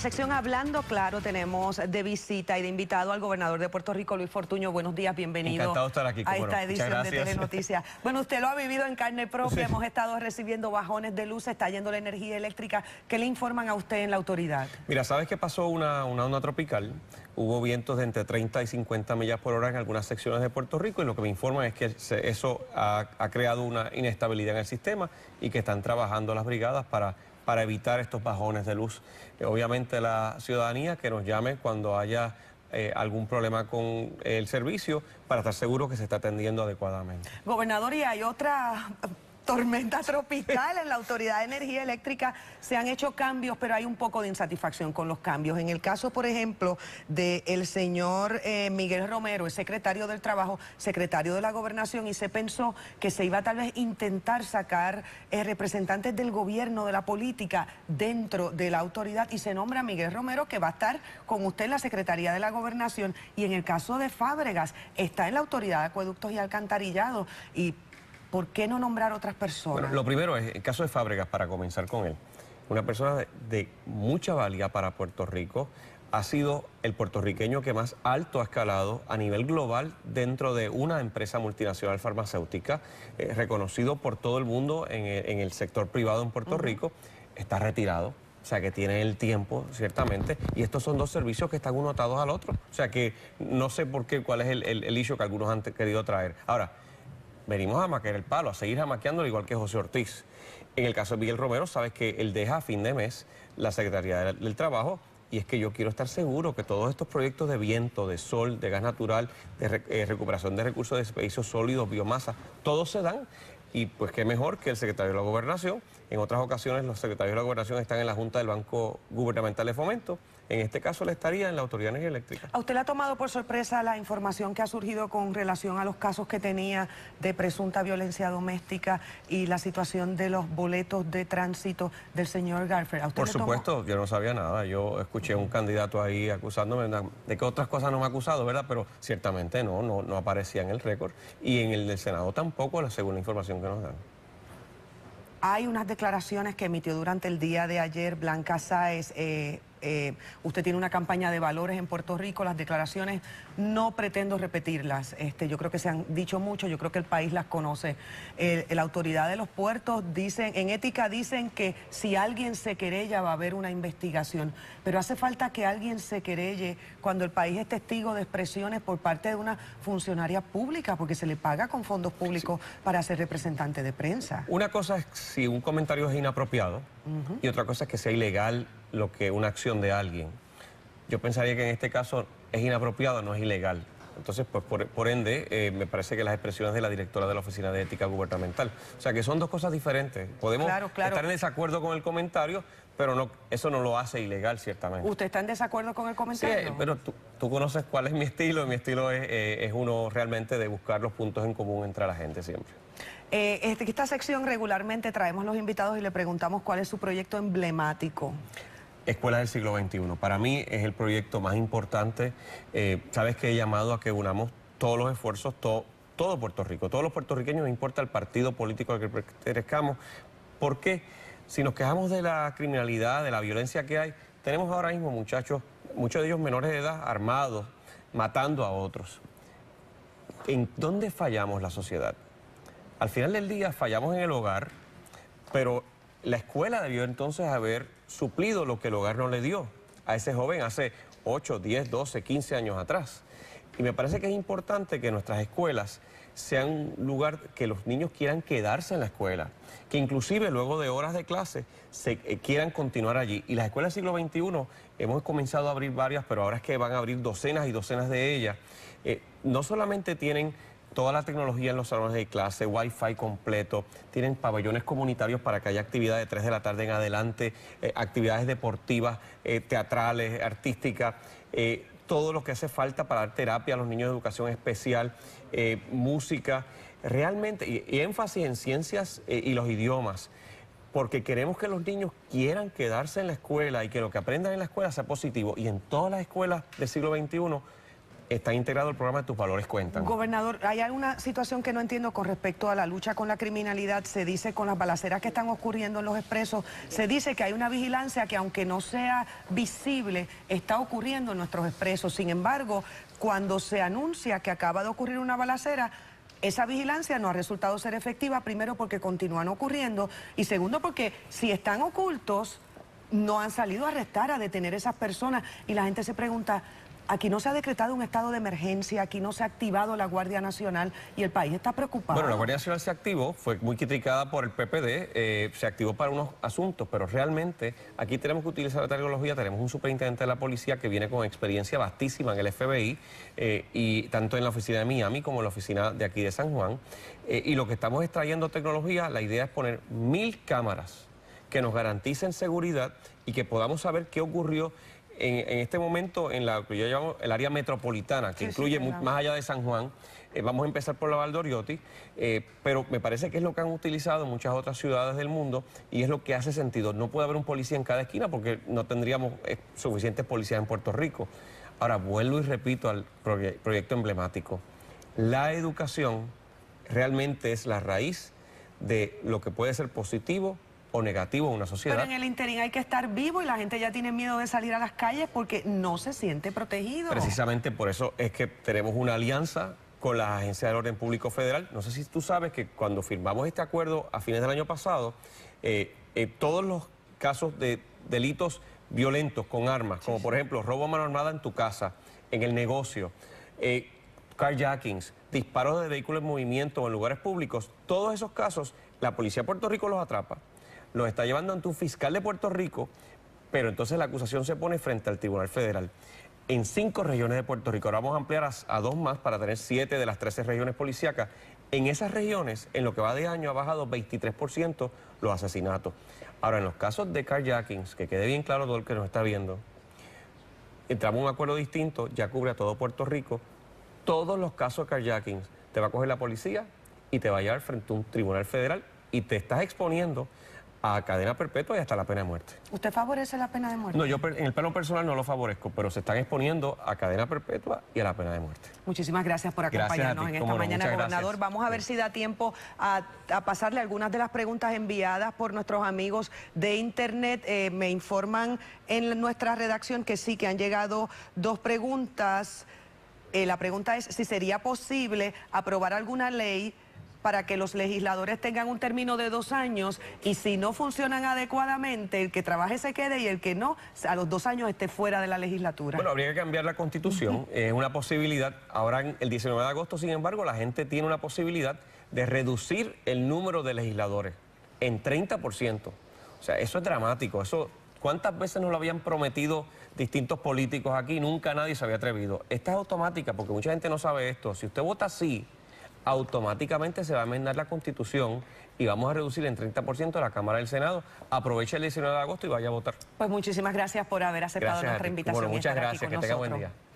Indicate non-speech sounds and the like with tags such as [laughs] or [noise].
sección Hablando Claro tenemos de visita y de invitado al gobernador de Puerto Rico, Luis Fortuño. Buenos días, bienvenido Encantado estar aquí, a esta edición de Telenoticias. [laughs] Bueno, usted lo ha vivido en carne propia, hemos estado recibiendo bajones de luz, está yendo la energía eléctrica. ¿Qué le informan a usted en la autoridad? Mira, ¿sabes qué pasó? Una, onda tropical. Hubo vientos de entre 30 y 50 millas por hora en algunas secciones de Puerto Rico y lo que me informan es que eso ha creado una inestabilidad en el sistema y que están trabajando las brigadas para para evitar estos bajones de luz. Eh, obviamente la ciudadanía que nos llame cuando haya eh, algún problema con el servicio para estar seguro que se está atendiendo adecuadamente. Gobernador, y hay otra tormenta tropical. En la Autoridad de Energía Eléctrica se han hecho cambios, pero hay un poco de insatisfacción con los cambios. En el caso, por ejemplo, del EL señor eh, Miguel Romero, el secretario del Trabajo, secretario de la Gobernación, y se pensó que se iba tal vez intentar sacar eh, representantes del gobierno, de la política, dentro de la autoridad, y se nombra a Miguel Romero, que va a estar con usted en la Secretaría de la Gobernación, y en el caso de Fábregas, está en la Autoridad de Acueductos y Alcantarillado, y ¿por qué no nombrar otras personas? lo primero es, el caso de Fábregas, para comenzar con él, una persona de, mucha valía para Puerto Rico, ha sido el puertorriqueño que más alto ha escalado a nivel global dentro de una empresa multinacional farmacéutica, eh, reconocido por todo el mundo en el, sector privado en Puerto Rico, está retirado. O sea, que tiene el tiempo, ciertamente, y estos son dos servicios que están uno atados al otro. O sea, que no sé por qué, cuál es el, el, que algunos han querido traer. Ahora, venimos a maquear el palo, a seguir jamaqueándolo igual que José Ortiz. En el caso de Miguel Romero, sabes que él deja a fin de mes la Secretaría del, Trabajo y es que yo quiero estar seguro que todos estos proyectos de viento, de sol, de gas natural, de eh, recuperación de recursos de espacios sólidos, biomasa, todos se dan y pues qué mejor que el secretario de la Gobernación en otras ocasiones los secretarios de la gobernación están en la Junta del Banco Gubernamental de Fomento. En este caso le estaría en la Autoridad Energía Eléctrica. ¿A usted le ha tomado por sorpresa la información que ha surgido con relación a los casos que tenía de presunta violencia doméstica y la situación de los boletos de tránsito del señor Garfield? por supuesto, yo no sabía nada. Yo escuché a un candidato ahí acusándome de que otras cosas no me ha acusado, ¿verdad? Pero ciertamente no, no, aparecía en el récord. Y en el del Senado tampoco, según la información que nos dan. Hay unas declaraciones que emitió durante el día de ayer Blanca Sáez, eh, eh, usted tiene una campaña de valores en Puerto Rico, las declaraciones no pretendo repetirlas, este, yo creo que se han dicho mucho, yo creo que el país las conoce. Eh, la autoridad de los puertos dicen, en ética dicen que si alguien se querella va a haber una investigación, pero hace falta que alguien se querelle cuando el país es testigo de expresiones por parte de una funcionaria pública, porque se le paga con fondos públicos para ser representante de prensa. Una cosa es si un comentario es inapropiado y otra cosa es que sea ilegal lo que una acción de alguien. Yo pensaría que en este caso es inapropiado, no es ilegal. Entonces, pues por, ende, eh, me parece que las expresiones de la directora de la Oficina de Ética Gubernamental. O sea, que son dos cosas diferentes. Podemos estar en desacuerdo con el comentario, pero no, eso no lo hace ilegal, ciertamente. ¿Usted está en desacuerdo con el comentario? Eh, pero tú, conoces cuál es mi estilo. Mi estilo eh, es, uno realmente de buscar los puntos en común entre la gente siempre. Este, esta sección regularmente traemos los invitados y le preguntamos cuál es su proyecto emblemático. Escuelas del siglo XXI. Para mí es el proyecto más importante. Eh, sabes que he llamado a que unamos todos los esfuerzos, todo, todo Puerto Rico, todos los puertorriqueños, no importa el partido político al que pertenezcamos. ¿Por qué? Si nos quejamos de la criminalidad, de la violencia que hay, tenemos ahora mismo muchachos, muchos de ellos menores de edad, armados, matando a otros. ¿En dónde fallamos la sociedad? Al final del día fallamos en el hogar, pero la escuela debió entonces haber suplido lo que el hogar no le dio a ese joven hace 8, 10, 12, 15 años atrás. Y me parece que es importante que nuestras escuelas sean un lugar que los niños quieran quedarse en la escuela, que inclusive luego de horas de clase se eh, quieran continuar allí. Y las escuelas del siglo XXI hemos comenzado a abrir varias, pero ahora es que van a abrir docenas y docenas de ellas. Eh, no solamente tienen toda la tecnología en los salones de clase, wifi completo, tienen pabellones comunitarios para que haya actividad de 3 de la tarde en adelante, eh, actividades deportivas, eh, teatrales, artísticas, eh, todo lo que hace falta para dar terapia a los niños de educación especial, música, realmente, y, énfasis en ciencias y los idiomas porque queremos que los niños quieran quedarse en la escuela y que lo que aprendan en la escuela sea positivo. Y en todas las escuelas del siglo XXI está integrado el programa de Tus Valores Cuentan. Gobernador, hay alguna situación que no entiendo con respecto a la lucha con la criminalidad. Se dice con las balaceras que están ocurriendo en los expresos, se dice que hay una vigilancia que aunque no sea visible, está ocurriendo en nuestros expresos. Sin embargo, cuando se anuncia que acaba de ocurrir una balacera, esa vigilancia no ha resultado ser efectiva, primero porque continúan ocurriendo y segundo porque si están ocultos, no han salido a arrestar, a detener a esas personas y la gente se pregunta, Aquí no se ha decretado un estado de emergencia, aquí no se ha activado la Guardia Nacional y el país está preocupado. Bueno, la Guardia Nacional se activó, fue muy criticada por el PPD, eh, se activó para unos asuntos, pero realmente aquí tenemos que utilizar la tecnología, tenemos un superintendente de la policía que viene con experiencia vastísima en el FBI, eh, y tanto en la oficina de Miami como en la oficina de aquí de San Juan, eh, y lo que estamos extrayendo tecnología, la idea es poner mil cámaras que nos garanticen seguridad y que podamos saber qué ocurrió en, este momento en la que yo llamo el área metropolitana, que incluye más allá de San Juan, eh, vamos a empezar por la Valdoriotti, eh, pero me parece que es lo que han utilizado muchas otras ciudades del mundo y es lo que hace sentido. No puede haber un policía en cada esquina porque no tendríamos eh, suficientes policías en Puerto Rico. Ahora vuelvo y repito al proyecto emblemático. La educación realmente es la raíz de lo que puede ser positivo o negativo en una sociedad. Pero en el interín hay que estar vivo y la gente ya tiene miedo de salir a las calles porque no se siente protegido. Precisamente por eso es que tenemos una alianza con las agencias del orden público federal. No sé si tú sabes que cuando firmamos este acuerdo a fines del año pasado, eh, eh, todos los casos de delitos violentos con armas, como por ejemplo robo a mano armada en tu casa, en el negocio, eh, carjackings, disparos de vehículos en movimiento en lugares públicos, todos esos casos, la policía de Puerto Rico los atrapa, LO está llevando ante un fiscal de Puerto Rico, pero entonces la acusación se pone frente al Tribunal Federal. En cinco regiones de Puerto Rico, ahora vamos a ampliar a, dos más para tener siete de las 13 regiones policíacas. En esas regiones, en lo que va de año, ha bajado 23% los asesinatos. Ahora, en los casos de carjackings, que quede bien claro todo el que nos está viendo, entramos a un acuerdo distinto, ya cubre a todo Puerto Rico. Todos los casos de carjackings te va a coger la policía y te va a llevar frente a un tribunal federal y te estás exponiendo a cadena perpetua y hasta la pena de muerte. ¿Usted favorece la pena de muerte? No, yo en el plano personal no lo favorezco, pero se están exponiendo a cadena perpetua y a la pena de muerte. Muchísimas gracias por acompañarnos en esta mañana, gobernador. Vamos a ver si da tiempo a, pasarle algunas de las preguntas enviadas por nuestros amigos de Internet. Eh, me informan en nuestra redacción que sí, que han llegado dos preguntas. Eh, la pregunta es si sería posible aprobar alguna ley para que los legisladores tengan un término de dos años y si no funcionan adecuadamente, el que trabaje se quede y el que no, a los dos años esté fuera de la legislatura. Bueno, habría que cambiar la constitución, es una posibilidad. Ahora, el 19 de agosto, sin embargo, la gente tiene una posibilidad de reducir el número de legisladores en 30%. O sea, eso es dramático, eso... ¿Cuántas veces nos lo habían prometido distintos políticos aquí? Nunca nadie se había atrevido. Esta es automática porque mucha gente no sabe esto. Si usted vota sí, automáticamente se va a enmendar la Constitución y vamos a reducir en 30% la Cámara del Senado. Aproveche el 19 de agosto y vaya a votar. Pues muchísimas gracias por haber aceptado nuestra invitación. Bueno, muchas gracias. que tenga buen día.